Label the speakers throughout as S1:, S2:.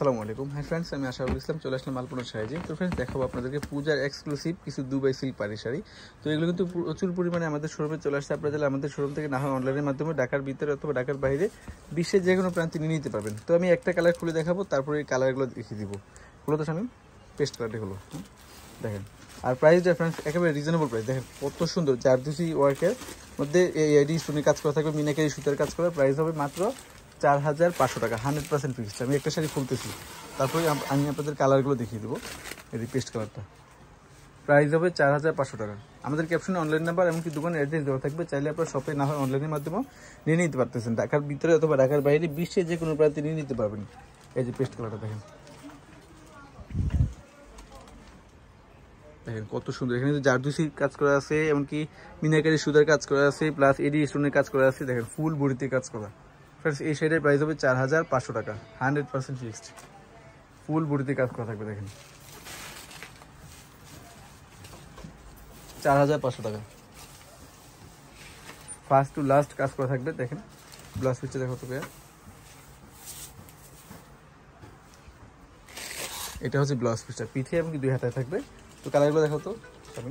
S1: আসসালামু আলাইকুম হ্যাঁ ফ্রেন্ডস আমি আশাফুল ইসলাম চলে আসলাম মালপনা সাহায্যে তো ফ্রেন্ডস দেখাবো আপনাদেরকে পূজার এক্সক্লুসিভ কিছু দুবাই সিল্ক পারি শাড়ি তো এগুলো কিন্তু প্রচুর পরিমাণে আমাদের শোরুমে চলে আসছে আপনারা চাইলে আমাদের শোরুম থেকে না হয় অনলাইনের মাধ্যমে ঢাকার ভিতরে অথবা ঢাকার বাইরে বিশ্বের যে কোনো প্রান্তে নিয়ে নিতে পারবেন তো আমি একটা কালার খুলে দেখাবো তারপরে এই কালারগুলো দেখিয়ে দিব হলো তো স্বামী পেস্ট কালারটি হলো দেখেন আর প্রাইসটা ফ্রেন্ডস একেবারে রিজনেবল প্রাইস দেখেন কত সুন্দর দুশি ওয়ার্কের মধ্যে এই আইডি স্টোনের কাজ করা থাকবে মিনাকারি সুতার কাজ করা প্রাইস হবে মাত্র চার হাজার পাঁচশো টাকা হান্ড্রেড পার্সেন্ট ফিক্সড আমি একটা শাড়ি খুলতেছি তারপরে আমি আপনাদের কালারগুলো দেখিয়ে দেবো এই পেস্ট কালারটা প্রাইস হবে চার হাজার পাঁচশো টাকা আমাদের ক্যাপশনে অনলাইন নাম্বার এমনকি দোকানের অ্যাড্রেস দেওয়া থাকবে চাইলে আপনার শপে না হয় অনলাইনের মাধ্যমে নিয়ে নিতে পারতেছেন ঢাকার ভিতরে অথবা ঢাকার বাইরে বিশ্বে যে কোনো প্রান্তে নিয়ে নিতে পারবেন এই যে পেস্ট কালারটা দেখেন দেখেন কত সুন্দর এখানে তো জারদুসির কাজ করা আছে এমনকি মিনাকারি সুদের কাজ করা আছে প্লাস এডি স্টোনের কাজ করা আছে দেখেন ফুল বড়িতে কাজ করা ফ্রেন্ডস এই শাড়ির প্রাইস হবে চার হাজার পাঁচশো টাকা হান্ড্রেড পার্সেন্ট ফিক্সড ফুল বুড়িতে কাজ করা থাকবে দেখেন চার হাজার পাঁচশো টাকা ফার্স্ট টু লাস্ট কাজ করা থাকবে দেখেন ব্লাউজ পিচে দেখো তো পেয়ার এটা হচ্ছে ব্লাউজ পিসটা পিঠে এবং দুই হাতে থাকবে তো কালারগুলো দেখো তো আমি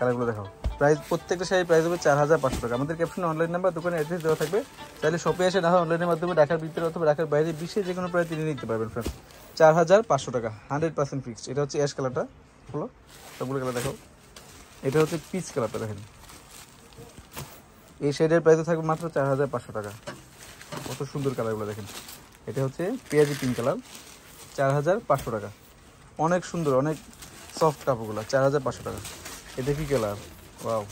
S1: কালারগুলো দেখাও প্রাইস প্রত্যেকটা শাড়ির প্রাইস হবে চার হাজার পাঁচশো টাকা আমাদের ক্যাপশন অনলাইন নাম্বার দোকানে অ্যাড্রেস দেওয়া থাকবে তাহলে শপে এসে না হয় অনলাইনের মাধ্যমে ঢাকার ভিতরে অথবা ঢাকার বাইরে বিশ্বে যে কোনো প্রায় তিনি নিতে পারবেন ফ্রেন্ড চার হাজার পাঁচশো টাকা হান্ড্রেড পার্সেন্ট ফিক্সড এটা হচ্ছে অ্যাশ কালারটা হলো সবগুলো কালার দেখো এটা হচ্ছে পিচ কালারটা দেখেন এই শেডের প্রাইসে থাকবে মাত্র চার হাজার পাঁচশো টাকা কত সুন্দর কালারগুলো দেখেন এটা হচ্ছে পেঁয়াজি পিঙ্ক কালার চার হাজার পাঁচশো টাকা অনেক সুন্দর অনেক সফট কাপড়গুলো চার হাজার পাঁচশো টাকা এটা কী colour wow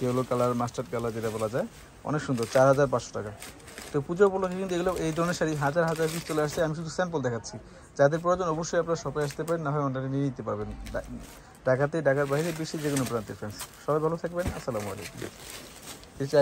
S1: yellow colour mustard colour যেটা বলা যায় অনেক সুন্দর চার হাজার পাঁচশো টাকা তো পুজো উপলক্ষে কিন্তু এগুলো এই ধরনের শাড়ি হাজার হাজার পিস চলে আসছে আমি শুধু স্যাম্পল দেখাচ্ছি যাদের প্রয়োজন অবশ্যই আপনারা সবাই আসতে পারেন না হয় অনলাইনে নিয়ে নিতে পারবেন ঢাকাতে ঢাকার বাইরে বেশি যে কোনো প্রান্তে ফ্রেন্ডস সবাই ভালো থাকবেন আসসালামু আলাইকুম